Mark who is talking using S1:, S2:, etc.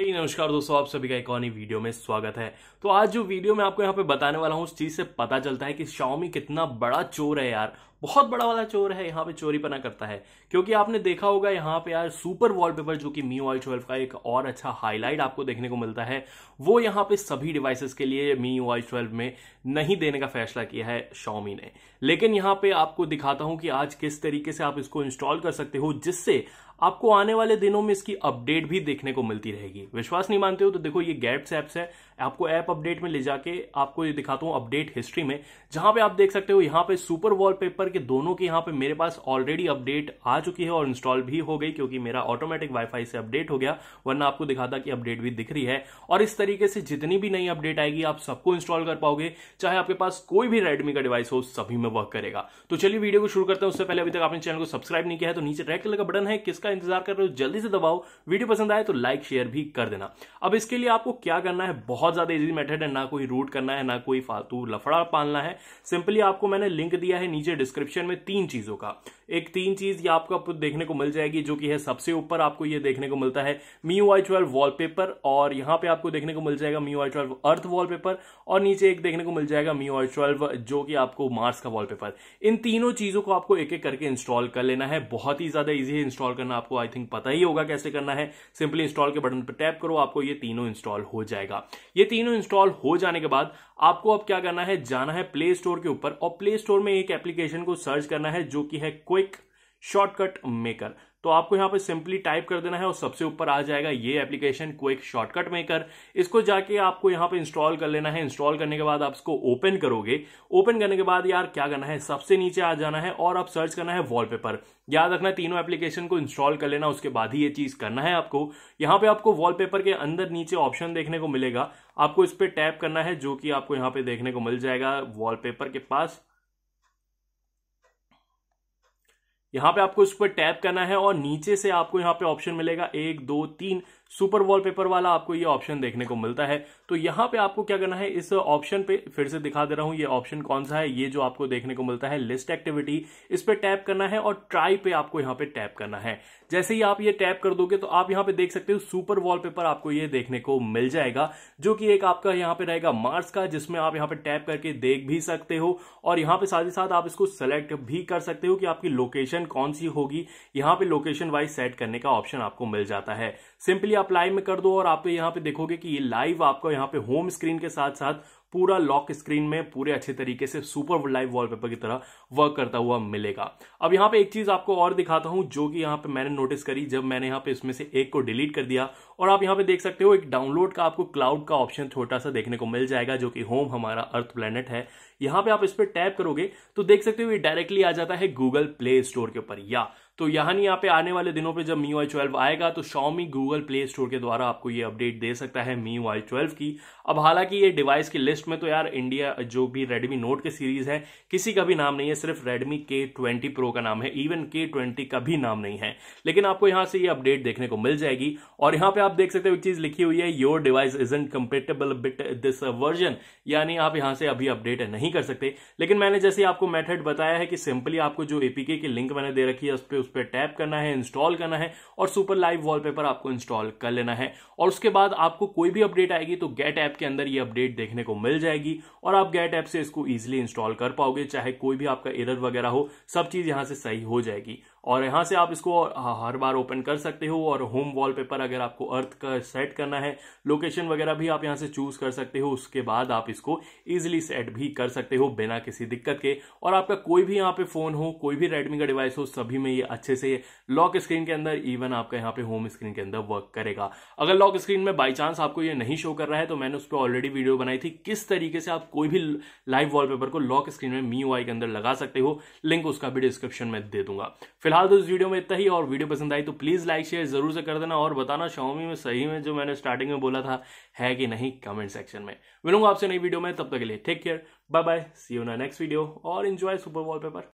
S1: नमस्कार दोस्तों आप सभी का एक और वीडियो में स्वागत है तो आज जो वीडियो मैं आपको यहाँ पे बताने वाला हूँ उस चीज से पता चलता है कि शाओमी कितना बड़ा चोर है यार बहुत बड़ा वाला चोर है यहाँ पे चोरी पना करता है क्योंकि आपने देखा होगा यहाँ पे यार सुपर वॉलपेपर जो कि मी वाई ट्वेल्व का एक और अच्छा हाईलाइट आपको देखने को मिलता है वो यहाँ पे सभी डिवाइसेस के लिए मी वाई ट्वेल्व में नहीं देने का फैसला किया है शॉमी ने लेकिन यहाँ पे आपको दिखाता हूं कि आज किस तरीके से आप इसको इंस्टॉल कर सकते हो जिससे आपको आने वाले दिनों में इसकी अपडेट भी देखने को मिलती रहेगी विश्वास नहीं मानते हो तो देखो ये गैप्स एप्स है आपको ऐप अपडेट में ले जाके आपको ये दिखाता हूँ अपडेट हिस्ट्री में जहां पे आप देख सकते हो यहाँ पे सुपर वॉलपेपर के दोनों के यहाँ पे मेरे पास ऑलरेडी अपडेट आ चुकी है और इंस्टॉल भी हो गई क्योंकि मेरा ऑटोमेटिक वाईफाई से अपडेट हो गया वरना आपको दिखाता कि अपडेट भी दिख रही है और इस तरीके से जितनी भी नई अपडेट आएगी आप सबको इंस्टॉल कर पाओगे चाहे आपके पास कोई भी रेडमी का डिवाइस हो सभी में वर्क करेगा तो चलिए वीडियो को शुरू करते हैं उससे पहले अभी तक आपने चैनल को सब्सक्राइब नहीं किया है तो नीचे रेड कलर का बटन है किसका इंतजार कर रहे हो जल्दी से दबाओ वीडियो पसंद आए तो लाइक शेयर भी कर देना अब इसके लिए आपको क्या करना है बहुत बहुत ज़्यादा इजी मेथड है ना कोई रूट करना है ना कोई फालतू लफड़ा पालना है सिंपली आपको मैंने लिंक दिया है नीचे डिस्क्रिप्शन में तीन चीज़ों का एक तीन चीज ये आपको देखने को मिल जाएगी जो कि है सबसे ऊपर आपको ये देखने को मिलता है Mi U I twelve wallpaper और यहाँ पे आपको देखने को मिल जाएगा Mi U I twelve earth wallpaper और नीचे एक देखने को मिल जाएगा मी यू आई ट्वेल्व जो कि आपको मार्स का वॉलपेपर इन तीनों चीजों को आपको एक एक करके इंस्टॉल कर लेना है बहुत ही ज्यादा ईजी है इंस्टॉल करना आपको आई थिंक पता ही होगा कैसे करना है सिंपली इंस्टॉल के बटन पर टैप करो आपको ये तीनों इंस्टॉल हो जाएगा ये तीनों इंस्टॉल हो जाने के बाद आपको अब क्या करना है जाना है प्ले स्टोर के ऊपर और प्ले स्टोर में एक एप्लीकेशन को सर्च करना है जो कि है क्विक शॉर्टकट मेकर तो आपको यहाँ पे सिंपली टाइप कर देना है और सबसे ऊपर आ जाएगा ये एप्लीकेशन क्विक शॉर्टकट मेकर इसको जाके आपको यहाँ पे इंस्टॉल कर लेना है इंस्टॉल करने के बाद आप इसको ओपन करोगे ओपन करने के बाद यार क्या करना है सबसे नीचे आ जाना है और आप सर्च करना है वॉलपेपर याद रखना तीनों एप्लीकेशन को इंस्टॉल कर लेना उसके बाद ही ये चीज करना है आपको यहाँ पे आपको वॉलपेपर के अंदर नीचे ऑप्शन देखने को मिलेगा आपको इस पर टैप करना है जो कि आपको यहाँ पे देखने को मिल जाएगा वॉलपेपर के पास यहां पे आपको इस पर टैप करना है और नीचे से आपको यहां पे ऑप्शन मिलेगा एक दो तीन सुपर वॉलपेपर वाला आपको ये ऑप्शन देखने को मिलता है तो यहाँ पे आपको क्या करना है इस ऑप्शन पे फिर से दिखा दे रहा हूँ ये ऑप्शन कौन सा है ये जो आपको देखने को मिलता है लिस्ट एक्टिविटी इस पर टैप करना है और ट्राई पे आपको यहाँ पे टैप करना है जैसे ही आप ये टैप कर दोगे तो आप यहाँ पे देख सकते हो सुपर वॉलपेपर आपको ये देखने को मिल जाएगा जो कि एक आपका यहाँ पे रहेगा मार्स का जिसमें आप यहाँ पे टैप करके देख भी सकते हो और यहाँ पे साथ ही साथ आप इसको सेलेक्ट भी कर सकते हो कि आपकी लोकेशन कौन सी होगी यहाँ पे लोकेशन वाइज सेट करने का ऑप्शन आपको मिल जाता है सिंपली अप्लाई में कर दो और आप यहाँ पे देखोगे कि ये लाइव आपको यहाँ पे होम स्क्रीन के साथ साथ पूरा लॉक स्क्रीन में पूरे अच्छे तरीके से सुपर लाइव वॉलपेपर की तरह वर्क करता हुआ मिलेगा अब यहाँ पे एक चीज आपको और दिखाता हूं जो कि यहाँ पे मैंने नोटिस करी जब मैंने यहाँ पे इसमें से एक को डिलीट कर दिया और आप यहाँ पे देख सकते हो एक डाउनलोड का आपको क्लाउड का ऑप्शन छोटा सा देखने को मिल जाएगा जो कि होम हमारा अर्थ प्लेनेट है यहाँ पे आप इस पर टैप करोगे तो देख सकते हो ये डायरेक्टली आ जाता है गूगल प्ले स्टोर के ऊपर या तो यहाँ नहीं यहाँ पे आने वाले दिनों पे जब मी वाई ट्वेल्व आएगा तो शॉमी गूगल प्ले स्टोर के द्वारा आपको ये अपडेट दे सकता है मी वाई ट्वेल्व की अब हालांकि ये डिवाइस की लिस्ट में तो यार इंडिया जो भी रेडमी नोट के सीरीज है किसी का भी नाम नहीं है सिर्फ रेडमी के ट्वेंटी प्रो का नाम है इवन के ट्वेंटी का भी नाम नहीं है लेकिन आपको यहाँ से ये अपडेट देखने को मिल जाएगी और यहाँ पे आप देख सकते हो एक चीज लिखी हुई है your device is incompatible with this version यानी आप यहाँ से अभी अपडेट नहीं कर सकते लेकिन मैंने जैसे आपको मेथड बताया है कि सिंपली आपको जो एपीके की लिंक मैंने दे रखी है उस पर उस पर टैप करना है इंस्टॉल करना है और सुपर लाइव वॉलपेपर आपको इंस्टॉल कर लेना है और उसके बाद आपको कोई भी अपडेट आएगी तो गेट ऐप के अंदर ये अपडेट देखने को मिल जाएगी और आप गेट ऐप से इसको ईजिली इंस्टॉल कर पाओगे चाहे कोई भी आपका एरर वगैरह हो सब चीज यहां से सही हो जाएगी और यहां से आप इसको हर बार ओपन कर सकते हो और होम वॉलपेपर अगर आपको अर्थ का सेट करना है लोकेशन वगैरह भी आप यहां से चूज कर सकते हो उसके बाद आप इसको इजिली सेट भी कर सकते हो बिना किसी दिक्कत के और आपका कोई भी यहां पे फोन हो कोई भी रेडमी का डिवाइस हो सभी में ये अच्छे से लॉक स्क्रीन के अंदर इवन आपका यहाँ पे होम स्क्रीन के अंदर वर्क करेगा अगर लॉक स्क्रीन में बाई चांस आपको ये नहीं शो कर रहा है तो मैंने उस पर ऑलरेडी वीडियो बनाई थी किस तरीके से आप कोई भी लाइव वॉलपेपर को लॉक स्क्रीन में मी के अंदर लगा सकते हो लिंक उसका भी डिस्क्रिप्शन में दे दूंगा फिर फिलहाल तो इस वीडियो में इतना ही और वीडियो पसंद आई तो प्लीज़ लाइक शेयर ज़रूर से कर देना और बताना शाओमी में सही में जो मैंने स्टार्टिंग में बोला था है कि नहीं कमेंट सेक्शन में मिलूंगा आपसे नई वीडियो में तब तक के लिए take care bye bye see you ना नेक्स्ट वीडियो और इन्जॉय सुपर पेपर